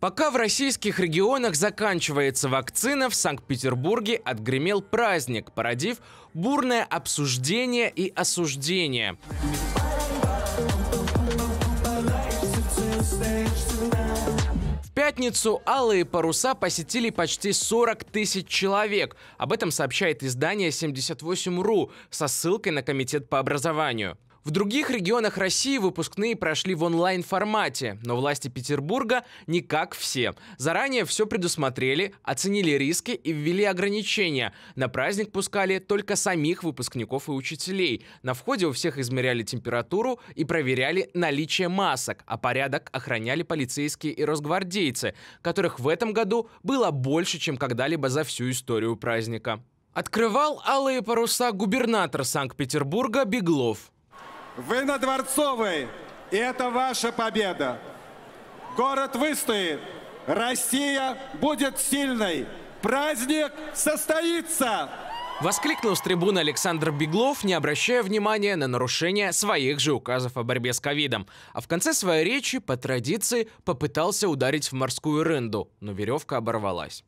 Пока в российских регионах заканчивается вакцина, в Санкт-Петербурге отгремел праздник, породив бурное обсуждение и осуждение. В пятницу алые паруса посетили почти 40 тысяч человек. Об этом сообщает издание 78.ru со ссылкой на Комитет по образованию. В других регионах России выпускные прошли в онлайн-формате, но власти Петербурга не как все. Заранее все предусмотрели, оценили риски и ввели ограничения. На праздник пускали только самих выпускников и учителей. На входе у всех измеряли температуру и проверяли наличие масок, а порядок охраняли полицейские и росгвардейцы, которых в этом году было больше, чем когда-либо за всю историю праздника. Открывал алые паруса губернатор Санкт-Петербурга Беглов. Вы на Дворцовой, и это ваша победа. Город выстоит, Россия будет сильной. Праздник состоится! Воскликнул с трибуны Александр Беглов, не обращая внимания на нарушение своих же указов о борьбе с ковидом. А в конце своей речи, по традиции, попытался ударить в морскую рынду, но веревка оборвалась.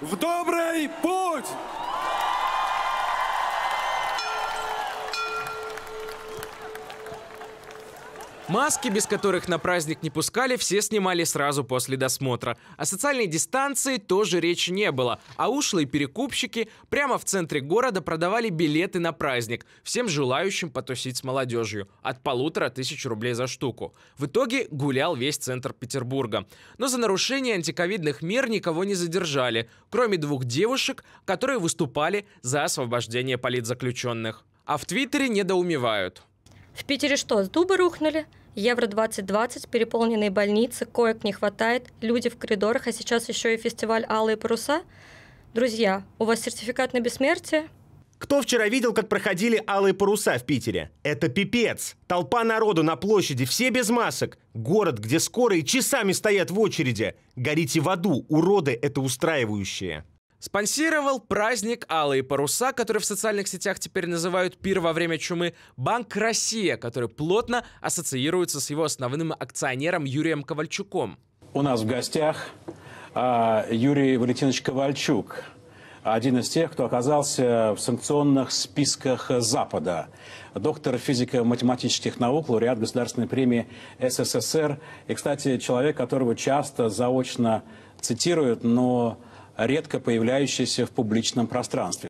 В добрый путь! Маски, без которых на праздник не пускали, все снимали сразу после досмотра. О социальной дистанции тоже речи не было, а ушлые перекупщики прямо в центре города продавали билеты на праздник всем желающим потусить с молодежью от полутора тысяч рублей за штуку. В итоге гулял весь центр Петербурга. Но за нарушение антиковидных мер никого не задержали, кроме двух девушек, которые выступали за освобождение политзаключенных. А в Твиттере недоумевают. В Питере что, с дуба рухнули? Евро-2020, переполненные больницы, коек не хватает, люди в коридорах, а сейчас еще и фестиваль «Алые паруса». Друзья, у вас сертификат на бессмертие? Кто вчера видел, как проходили алые паруса в Питере? Это пипец. Толпа народу на площади, все без масок. Город, где скорые часами стоят в очереди. Горите в аду, уроды это устраивающие. Спонсировал праздник «Алые паруса», который в социальных сетях теперь называют «Пир во время чумы», Банк «Россия», который плотно ассоциируется с его основным акционером Юрием Ковальчуком. У нас в гостях а, Юрий Валентинович Ковальчук, один из тех, кто оказался в санкционных списках Запада. Доктор физико-математических наук, лауреат Государственной премии СССР. И, кстати, человек, которого часто заочно цитируют, но редко появляющиеся в публичном пространстве.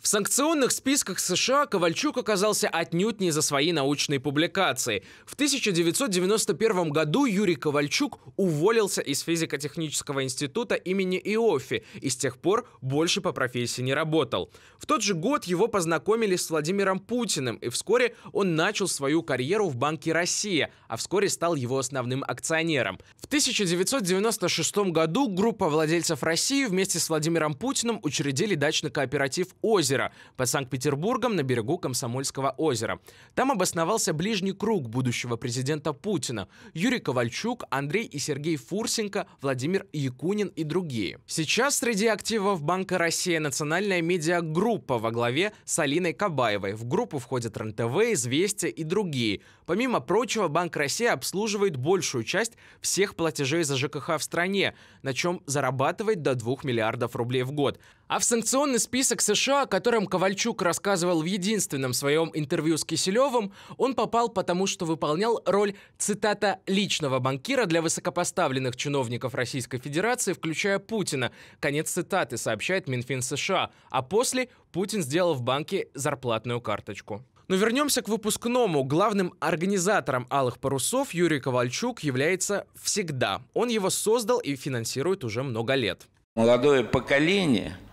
В санкционных списках США Ковальчук оказался отнюдь не за свои научные публикации. В 1991 году Юрий Ковальчук уволился из физико-технического института имени Иофи и с тех пор больше по профессии не работал. В тот же год его познакомили с Владимиром Путиным, и вскоре он начал свою карьеру в Банке России, а вскоре стал его основным акционером. В 1996 году группа владельцев России вместе с Владимиром Путиным учредили дачный кооператив «Озеро», озера под Санкт-Петербургом на берегу Комсомольского озера. Там обосновался ближний круг будущего президента Путина – Юрий Ковальчук, Андрей и Сергей Фурсенко, Владимир Якунин и другие. Сейчас среди активов Банка России национальная медиагруппа во главе с Алиной Кабаевой. В группу входят РНТВ, «Известия» и другие. Помимо прочего, Банк России обслуживает большую часть всех платежей за ЖКХ в стране, на чем зарабатывает до 2 миллиардов рублей в год – а в санкционный список США, о котором Ковальчук рассказывал в единственном своем интервью с Киселевым, он попал потому, что выполнял роль, цитата, «личного банкира для высокопоставленных чиновников Российской Федерации, включая Путина». Конец цитаты, сообщает Минфин США. А после Путин сделал в банке зарплатную карточку. Но вернемся к выпускному. Главным организатором «Алых парусов» Юрий Ковальчук является всегда. Он его создал и финансирует уже много лет. Молодое поколение –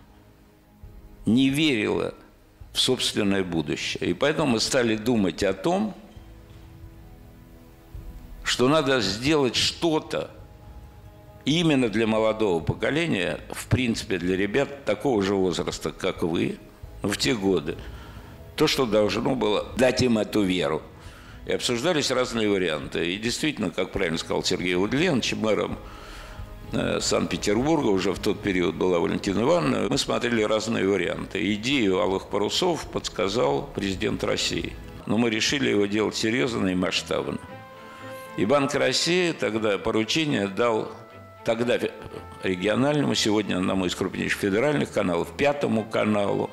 не верила в собственное будущее. И поэтому мы стали думать о том, что надо сделать что-то именно для молодого поколения, в принципе, для ребят такого же возраста, как вы, в те годы, то, что должно было дать им эту веру. И обсуждались разные варианты. И действительно, как правильно сказал Сергей Владимирович, мэром Э, Санкт-Петербурга, уже в тот период была Валентина Ивановна, мы смотрели разные варианты. Идею алых парусов подсказал президент России. Но мы решили его делать серьезно и масштабно. И Банк России тогда поручение дал тогда региональному, сегодня одному из крупнейших федеральных каналов, пятому каналу,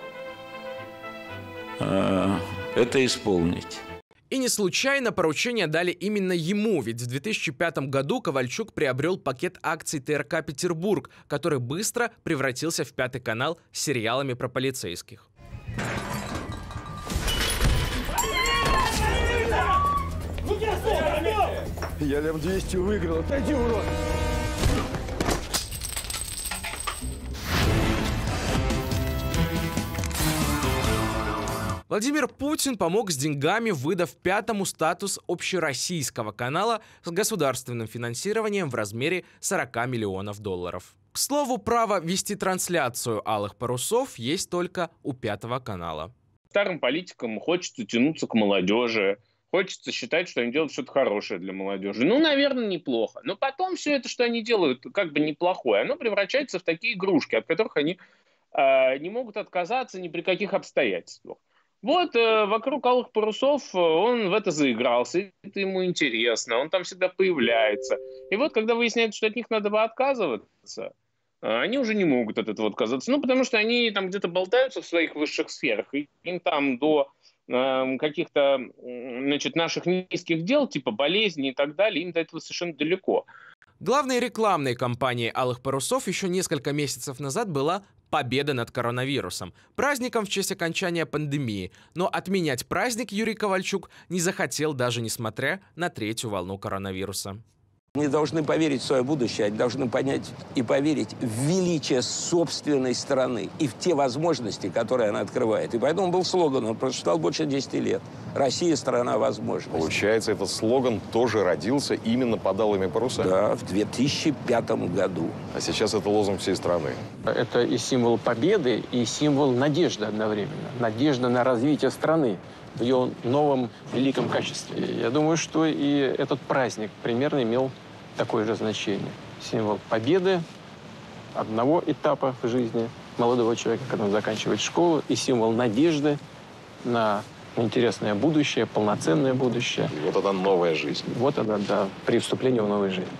э, это исполнить. И не случайно поручение дали именно ему, ведь в 2005 году Ковальчук приобрел пакет акций ТРК «Петербург», который быстро превратился в пятый канал с сериалами про полицейских. Ну, я лям 200 выиграл, отойди, урод! Владимир Путин помог с деньгами, выдав пятому статус общероссийского канала с государственным финансированием в размере 40 миллионов долларов. К слову, право вести трансляцию «Алых парусов» есть только у пятого канала. Старым политикам хочется тянуться к молодежи, хочется считать, что они делают что-то хорошее для молодежи. Ну, наверное, неплохо. Но потом все это, что они делают, как бы неплохое, оно превращается в такие игрушки, от которых они э, не могут отказаться ни при каких обстоятельствах. Вот э, вокруг алых парусов он в это заигрался, это ему интересно, он там всегда появляется. И вот, когда выясняется, что от них надо бы отказываться, э, они уже не могут от этого отказаться. Ну, потому что они там где-то болтаются в своих высших сферах, и им там до э, каких-то значит, наших низких дел, типа болезни и так далее, им до этого совершенно далеко. Главной рекламной кампанией «Алых парусов» еще несколько месяцев назад была Победа над коронавирусом, праздником в честь окончания пандемии, но отменять праздник Юрий Ковальчук не захотел даже несмотря на третью волну коронавируса. Они должны поверить в свое будущее, они должны понять и поверить в величие собственной страны и в те возможности, которые она открывает. И поэтому был слоган, он прочитал больше 10 лет. «Россия – страна возможностей». Получается, этот слоган тоже родился именно под алыми парусами? Да, в 2005 году. А сейчас это лозунг всей страны. Это и символ победы, и символ надежды одновременно. Надежда на развитие страны в ее новом великом качестве. Я думаю, что и этот праздник примерно имел такое же значение. Символ победы одного этапа в жизни молодого человека, когда он заканчивает школу, и символ надежды на интересное будущее, полноценное будущее. Вот она новая жизнь. Вот она, да, при вступлении в новую жизнь.